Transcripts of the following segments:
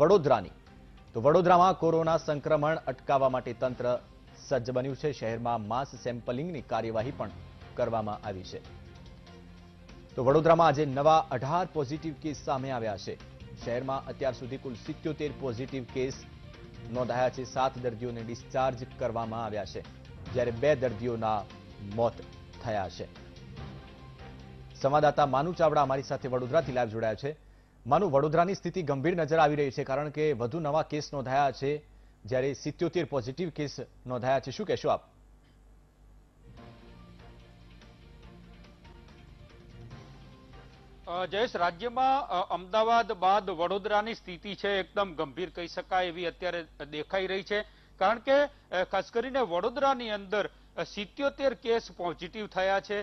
વડોદરાની તો વડોદરામાં કોરોના સંક્રમણ અટકાવવા માટે તંત્ર સજ્જ બન્યું છે શહેરમાં માસ સેમ્પલિંગની કાર્યવાહી પણ કરવામાં આવી છે તો વડોદરામાં આજે નવા અઢાર પોઝિટિવ કેસ સામે આવ્યા છે શહેરમાં અત્યાર સુધી કુલ સિત્યોતેર પોઝિટિવ કેસ નોંધાયા છે સાત દર્દીઓને ડિસ્ચાર્જ કરવામાં આવ્યા છે જ્યારે બે દર્દીઓના મોત થયા છે સંવાદદાતા માનુ ચાવડા અમારી સાથે વડોદરાથી લાઈવ જોડાયા છે માનું વડોદરાની સ્થિતિ ગંભીર નજર આવી રહી છે કારણ કે વધુ નવા કેસ નોંધાયા છે જ્યારે સિત્યોતેર પોઝિટિવ કેસ નોંધાયા છે શું કહેશો આપ જયેશ રાજ્યમાં અમદાવાદ બાદ વડોદરાની સ્થિતિ છે એકદમ ગંભીર કહી શકાય એવી અત્યારે દેખાઈ રહી છે કારણ કે ખાસ કરીને વડોદરાની અંદર સિત્યોતેર કેસ પોઝિટિવ થયા છે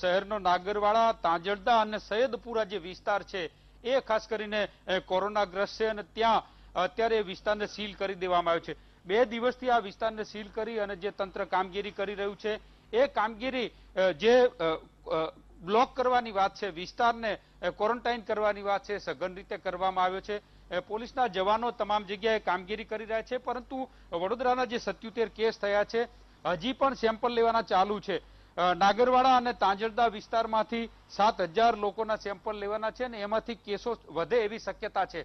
શહેરનો નાગરવાળા તાંજળદા અને સૈયદપુરા જે વિસ્તાર છે એ ખાસ કરીને કોરોનાગ્રસ્ત છે અને ત્યાં અત્યારે એ વિસ્તારને સીલ કરી દેવામાં આવ્યો છે બે દિવસથી આ વિસ્તારને સીલ કરી અને જે તંત્ર કામગીરી કરી રહ્યું છે એ કામગીરી જે બ્લોક કરવાની વાત છે વિસ્તારને ક્વોરન્ટાઇન કરવાની વાત છે સઘન રીતે કરવામાં આવ્યો છે પોલીસના જવાનો તમામ જગ્યાએ કામગીરી કરી રહ્યા છે પરંતુ વડોદરાના જે સત્યુતેર કેસ થયા છે હજી પણ સેમ્પલ લેવાના ચાલુ છે નાગરવાડા અને તાંજરદા વિસ્તારમાંથી સાત હજાર લોકોના સેમ્પલ લેવાના છે અને એમાંથી કેસો વધે એવી શક્યતા છે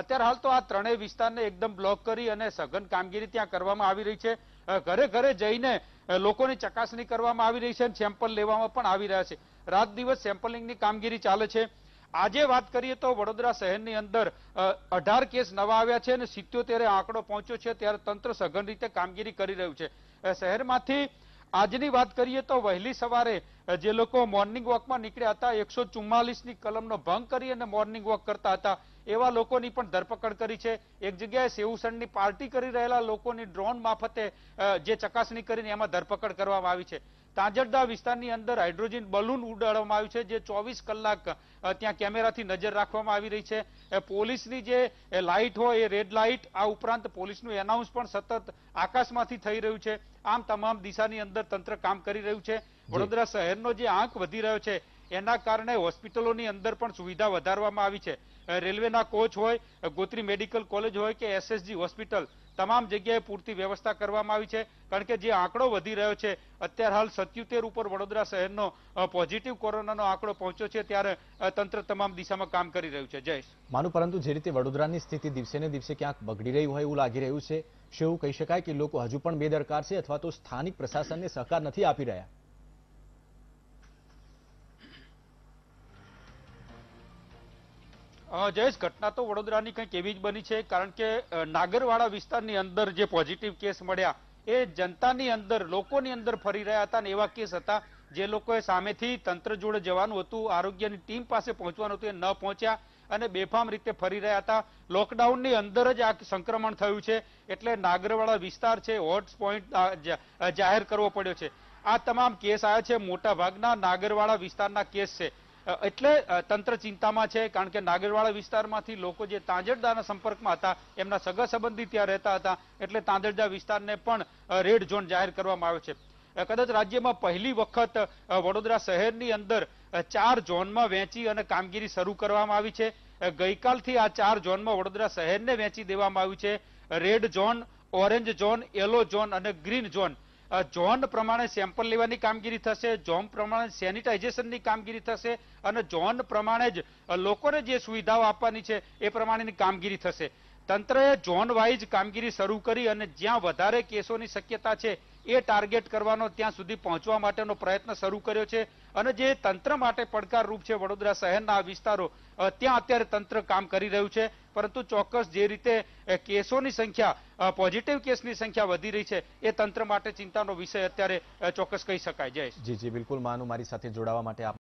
અત્યારે હાલ તો આ ત્રણેય વિસ્તારને એકદમ બ્લોક કરી અને સઘન કામગીરી ત્યાં કરવામાં આવી રહી છે ઘરે ઘરે જઈને લોકોની ચકાસણી કરવામાં આવી રહી છે અને સેમ્પલ લેવામાં પણ આવી રહ્યા છે રાત દિવસ સેમ્પલિંગની કામગીરી ચાલે છે આજે વાત કરીએ તો વડોદરા શહેરની અંદર અઢાર કેસ નવા આવ્યા છે અને સિત્યોતેરે આંકડો પહોંચ્યો છે ત્યારે તંત્ર સઘન રીતે કામગીરી કરી રહ્યું છે શહેરમાંથી આજની વાત કરીએ તો વહેલી સવારે જે લોકો મોર્નિંગ વોકમાં નીકળ્યા હતા એકસો ની કલમનો ભંગ કરી અને મોર્નિંગ વોક કરતા હતા એવા લોકોની પણ ધરપકડ કરી છે એક જગ્યાએ સેવુસણની પાર્ટી કરી રહેલા લોકોની ડ્રોન મારફતે જે ચકાસણી કરીને એમાં ધરપકડ કરવામાં આવી છે તાજરદા વિસ્તારની અંદર હાઇડ્રોજન બલૂન ઉડાડવામાં આવ્યું છે જે ચોવીસ કલાક ત્યાં કેમેરાથી નજર રાખવામાં આવી રહી છે પોલીસની જે લાઇટ હોય એ રેડ લાઇટ આ ઉપરાંત પોલીસનું એનાઉન્સ પણ સતત આકાશમાંથી થઈ રહ્યું છે આમ તમામ દિશાની અંદર તંત્ર કામ કરી રહ્યું છે વડોદરા શહેરનો જે આંક વધી રહ્યો છે એના કારણે હોસ્પિટલોની અંદર પણ સુવિધા વધારવામાં આવી છે રેલવેના કોચ હોય ગોત્રી મેડિકલ કોલેજ હોય કે એસએસજી હોસ્પિટલ તમામ જગ્યાએ પૂરતી વ્યવસ્થા કરવામાં આવી છે કારણ કે જે આંકડો વધી રહ્યો છે અત્યાર હાલ સત્યોતેર ઉપર વડોદરા શહેરનો પોઝિટિવ કોરોનાનો આંકડો પહોંચ્યો છે ત્યારે તંત્ર તમામ દિશામાં કામ કરી રહ્યું છે જયેશ માનું પરંતુ જે રીતે વડોદરાની સ્થિતિ દિવસે ને દિવસે ક્યાંક બગડી રહી હોય એવું લાગી રહ્યું છે શું એવું કહી શકાય કે લોકો હજુ પણ બેદરકાર છે અથવા તો સ્થાનિક પ્રશાસનને સહકાર નથી આપી રહ્યા જયેશ ઘટના તો વડોદરાની કંઈક એવી જ બની છે કારણ કે નાગરવાડા વિસ્તારની અંદર જે પોઝિટિવ કેસ મળ્યા એ જનતાની અંદર લોકોની અંદર ફરી રહ્યા હતા ને એવા કેસ હતા જે લોકોએ સામેથી તંત્ર જોડે જવાનું હતું આરોગ્યની ટીમ પાસે પહોંચવાનું હતું એ ન પહોંચ્યા અને બેફામ રીતે ફરી રહ્યા હતા લોકડાઉનની અંદર જ આ સંક્રમણ થયું છે એટલે નાગરવાડા વિસ્તાર છે હોટ પોઈન્ટ જાહેર કરવો પડ્યો છે આ તમામ કેસ આવ્યા છે મોટા ભાગના નાગરવાડા વિસ્તારના કેસ છે એટલે તંત્ર ચિંતામાં છે કારણ કે નાગરવાડા વિસ્તારમાંથી લોકો જે તાંજરદાના સંપર્કમાં હતા એમના સગા સંબંધી ત્યાં રહેતા હતા એટલે તાંજરદા વિસ્તારને પણ રેડ ઝોન જાહેર કરવામાં આવ્યો છે કદાચ રાજ્યમાં પહેલી વખત વડોદરા શહેરની અંદર ચાર ઝોનમાં વહેંચી અને કામગીરી શરૂ કરવામાં આવી છે ગઈકાલથી આ ચાર ઝોનમાં વડોદરા શહેરને વહેંચી દેવામાં આવ્યું છે red zone orange zone yellow zone અને ગ્રીન ઝોન જોન પ્રમાણે સેમ્પલ લેવાની કામગીરી થશે જોન પ્રમાણે સેનિટાઇઝેશનની કામગીરી થશે અને જોન પ્રમાણે જ લોકોને જે સુવિધાઓ આપવાની છે એ પ્રમાણેની કામગીરી થશે તંત્રએ ઝોન વાઇઝ કામગીરી શરૂ કરી અને જ્યાં વધારે કેસોની શક્યતા છે એ ટાર્ગેટ કરવાનો ત્યાં સુધી પહોંચવા માટેનો પ્રયત્ન શરૂ કર્યો છે અને જે તંત્ર માટે પડકારરૂપ છે વડોદરા શહેરના વિસ્તારો ત્યાં અત્યારે તંત્ર કામ કરી રહ્યું છે પરંતુ ચોક્કસ જે રીતે કેસોની સંખ્યા પોઝિટિવ કેસની સંખ્યા વધી રહી છે એ તંત્ર માટે ચિંતાનો વિષય અત્યારે ચોક્કસ કહી શકાય જય જી જી બિલકુલ માનું મારી સાથે જોડાવા માટે